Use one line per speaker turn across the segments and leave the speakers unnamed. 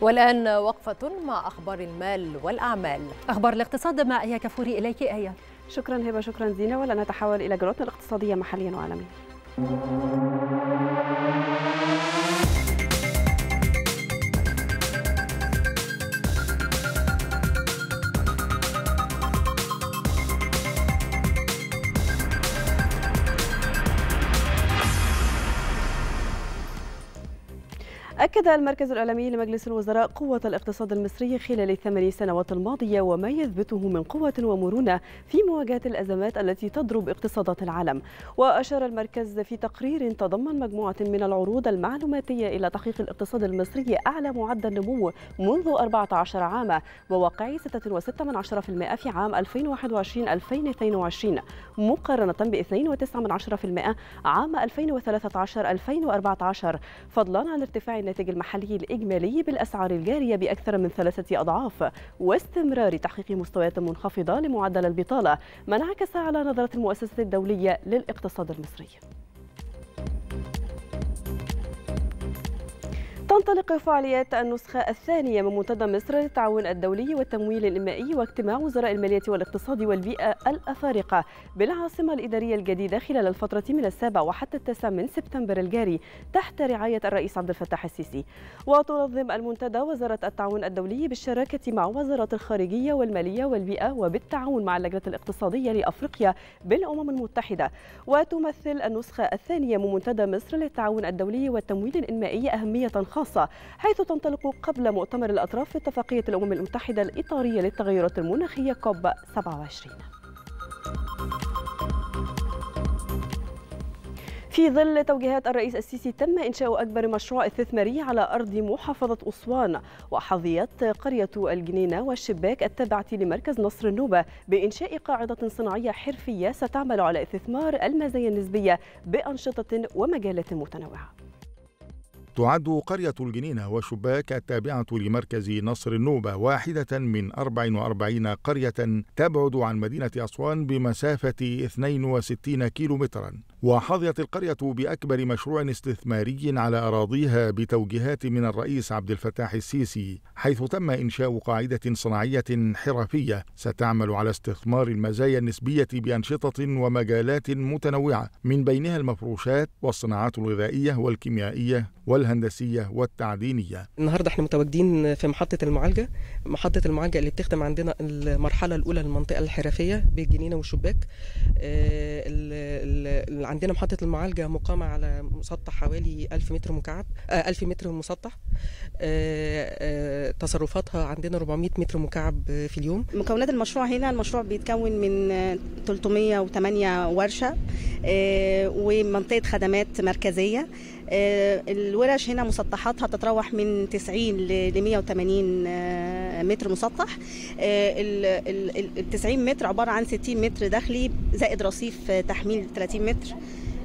والآن وقفة مع أخبار المال والأعمال أخبار الاقتصاد مع آية كفوري إليك آية شكرا هبة شكرا زينة ولا نتحول إلى جولتنا الاقتصادية محليا وعالميا أكد المركز الإعلامي لمجلس الوزراء قوة الاقتصاد المصري خلال الثمان سنوات الماضية وما يثبته من قوة ومرونة في مواجهة الأزمات التي تضرب اقتصادات العالم وأشار المركز في تقرير تضمن مجموعة من العروض المعلوماتية إلى تحقيق الاقتصاد المصري أعلى معدل نمو منذ 14 عاما وواقع 6.6% في عام 2021-2022 مقارنة ب 2.9% عام 2013-2014 فضلا عن ارتفاع الناتج المحلي الإجمالي بالأسعار الجارية بأكثر من ثلاثة أضعاف واستمرار تحقيق مستويات منخفضة لمعدل البطالة ما انعكس على نظرة المؤسسة الدولية للاقتصاد المصري تنطلق فعاليات النسخة الثانية من منتدى مصر للتعاون الدولي والتمويل الإنمائي واجتماع وزراء المالية والاقتصاد والبيئة الأفارقة بالعاصمة الإدارية الجديدة خلال الفترة من السابع وحتى التاسع من سبتمبر الجاري تحت رعاية الرئيس عبد الفتاح السيسي وتنظم المنتدى وزارة التعاون الدولي بالشراكة مع وزارة الخارجية والمالية والبيئة وبالتعاون مع اللجنة الاقتصادية لأفريقيا بالأمم المتحدة وتمثل النسخة الثانية من منتدى مصر للتعاون الدولي والتمويل الإنمائي أهمية خاصة خاصة حيث تنطلق قبل مؤتمر الأطراف في اتفاقية الأمم المتحدة الإطارية للتغيرات المناخية كوب 27 في ظل توجيهات الرئيس السيسي تم إنشاء أكبر مشروع استثماري على أرض محافظة أسوان وحظيت قرية الجنينة والشباك التابعة لمركز نصر النوبة بإنشاء قاعدة صناعية حرفية ستعمل على استثمار المزايا النسبية بأنشطة ومجالات متنوعة
تعد قرية الجنينة وشباك التابعة لمركز نصر النوبة واحدة من 44 قرية تبعد عن مدينة أسوان بمسافة 62 كيلومتراً وحظيت القرية بأكبر مشروع استثماري على أراضيها بتوجيهات من الرئيس عبد الفتاح السيسي حيث تم إنشاء قاعدة صناعية حرفية ستعمل على استثمار المزايا النسبية بأنشطة ومجالات متنوعة من بينها المفروشات والصناعات الغذائية والكيميائية والهندسية والتعدينية
النهاردة احنا متواجدين في محطة المعالجة محطة المعالجة اللي بتخدم عندنا المرحلة الأولى للمنطقة الحرفية بالجنينة والشباك آه، عندنا محطة المعالجة مقامة على مسطح حوالي 1000 متر مكعب 1000 آه، متر مسطح آه، آه، تصرفاتها عندنا 400 متر مكعب في اليوم مكونات المشروع هنا المشروع بيتكون من 308 ورشة ومنطقة خدمات مركزية الورش هنا مسطحاتها تتراوح من 90 ل 180 متر مسطح آه، ال 90 متر عباره عن 60 متر داخلي زائد رصيف تحميل 30 متر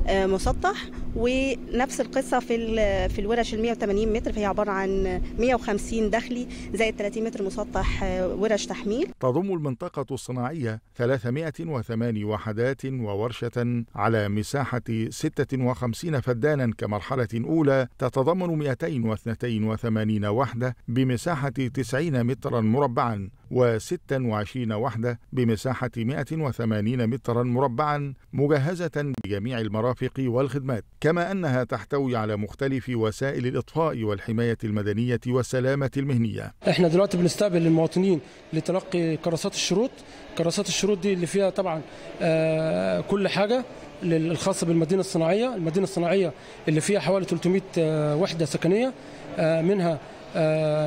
آه، مسطح ونفس القصه في في الورش ال 180 متر فهي عباره عن 150 داخلي زائد 30 متر مسطح آه، ورش تحميل
تضم المنطقه الصناعيه 308 وحدات وورشه على مساحه 56 فدانا كمرحله اولى تتضمن 282 وحده بمساحه 90 مترا مربعا و26 وحدة بمساحة 180 مترا مربعا مجهزة بجميع المرافق والخدمات كما أنها تحتوي على مختلف وسائل الإطفاء والحماية المدنية والسلامة المهنية احنا دلوقتي بنستقبل المواطنين لتلقي كراسات الشروط كراسات الشروط دي اللي فيها طبعا آه، كل حاجة الخاصة بالمدينة الصناعية المدينة الصناعية اللي فيها حوالي 300 آه، وحدة سكنية آه، منها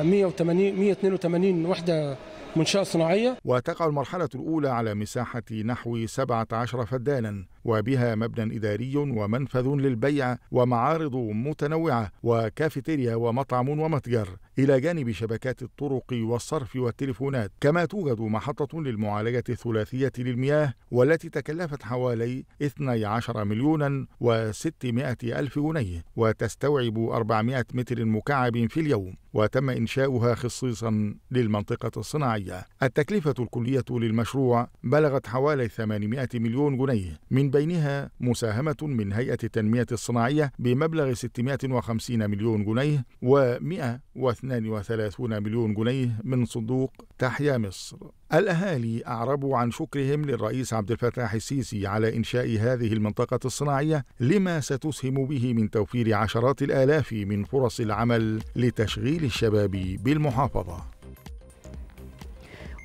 180 182 وحدة منشأة صناعية وتقع المرحلة الأولى على مساحة نحو 17 فدانا وبها مبنى إداري ومنفذ للبيع ومعارض متنوعة وكافيتيريا ومطعم ومتجر إلى جانب شبكات الطرق والصرف والتليفونات كما توجد محطة للمعالجة الثلاثية للمياه والتي تكلفت حوالي 12 مليونا و600 ألف جنيه وتستوعب 400 متر مكعب في اليوم وتم إنشاؤها خصيصا للمنطقة الصناعية التكلفة الكلية للمشروع بلغت حوالي 800 مليون جنيه من بينها مساهمة من هيئة التنمية الصناعية بمبلغ 650 مليون جنيه و102 32 مليون جنيه من صندوق تحيا مصر الأهالي أعربوا عن شكرهم للرئيس عبد الفتاح السيسي على إنشاء هذه المنطقة الصناعية لما ستسهم به من توفير عشرات الآلاف من فرص العمل لتشغيل الشباب بالمحافظة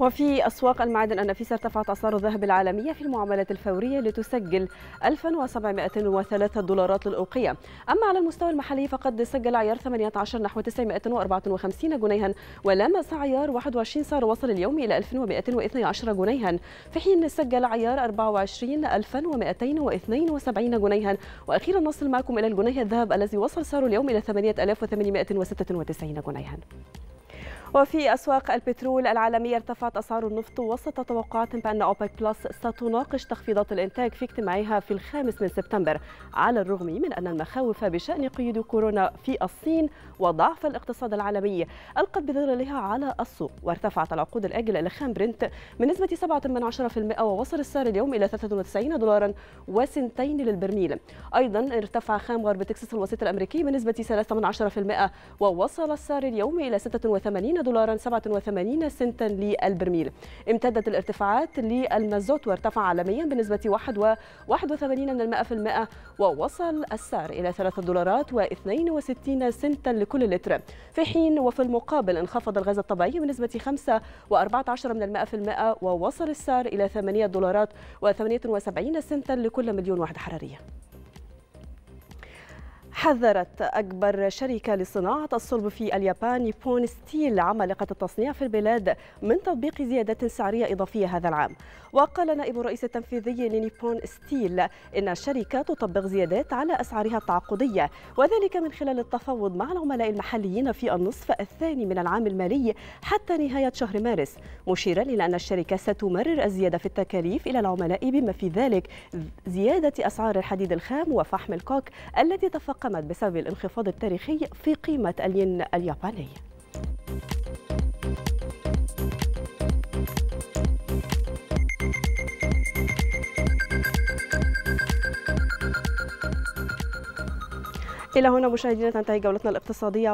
وفي أسواق المعادن النفيسة ارتفعت أسعار الذهب العالمية في المعاملات الفورية لتسجل 1703 دولارات للأوقية أما على المستوى المحلي فقد سجل عيار 18 نحو 954 جنيها ولامس عيار 21 سعر وصل اليوم إلى 1212 جنيها في حين سجل عيار 24 1272 جنيها وأخيرا نصل معكم إلى الجنيه الذهب الذي وصل سعره اليوم إلى 8896 جنيها وفي أسواق البترول العالمية ارتفعت أسعار النفط وسط توقعات بأن أوبك بلس ستناقش تخفيضات الإنتاج في اجتماعها في الخامس من سبتمبر على الرغم من أن المخاوف بشأن قيود كورونا في الصين وضعف الاقتصاد العالمي ألقت بظلالها على السوق وارتفعت العقود الآجلة لخام برنت من نسبة ووصل السعر اليوم إلى 93 دولارا وسنتين للبرميل أيضا ارتفع خام غرب تكساس الوسيط الأمريكي بنسبة 3.1% ووصل السعر اليوم إلى 86 دولارا 87 سنتا للبرميل امتدت الارتفاعات للمازوت وارتفع عالميا بنسبة 1.81 من المائة في المائة ووصل السعر إلى 3 دولارات و62 سنتا لكل لتر في حين وفي المقابل انخفض الغاز الطبيعي بنسبة 5.14 من المائة في المائة ووصل السعر إلى 8 دولارات و78 سنتا لكل مليون وحدة حرارية حذرت أكبر شركة لصناعة الصلب في اليابان نيبون ستيل عمالقة التصنيع في البلاد من تطبيق زيادة سعرية إضافية هذا العام وقال نائب الرئيس التنفيذي لنيبون ستيل إن الشركة تطبق زيادات على أسعارها التعاقدية وذلك من خلال التفاوض مع العملاء المحليين في النصف الثاني من العام المالي حتى نهاية شهر مارس مشيرا إلى أن الشركة ستمرر الزيادة في التكاليف إلى العملاء بما في ذلك زيادة أسعار الحديد الخام وفحم الكوك التي تفاقم تراجمت بسبب الانخفاض التاريخي في قيمة الين الياباني إلى هنا مشاهدينا تنتهي جولتنا الاقتصادية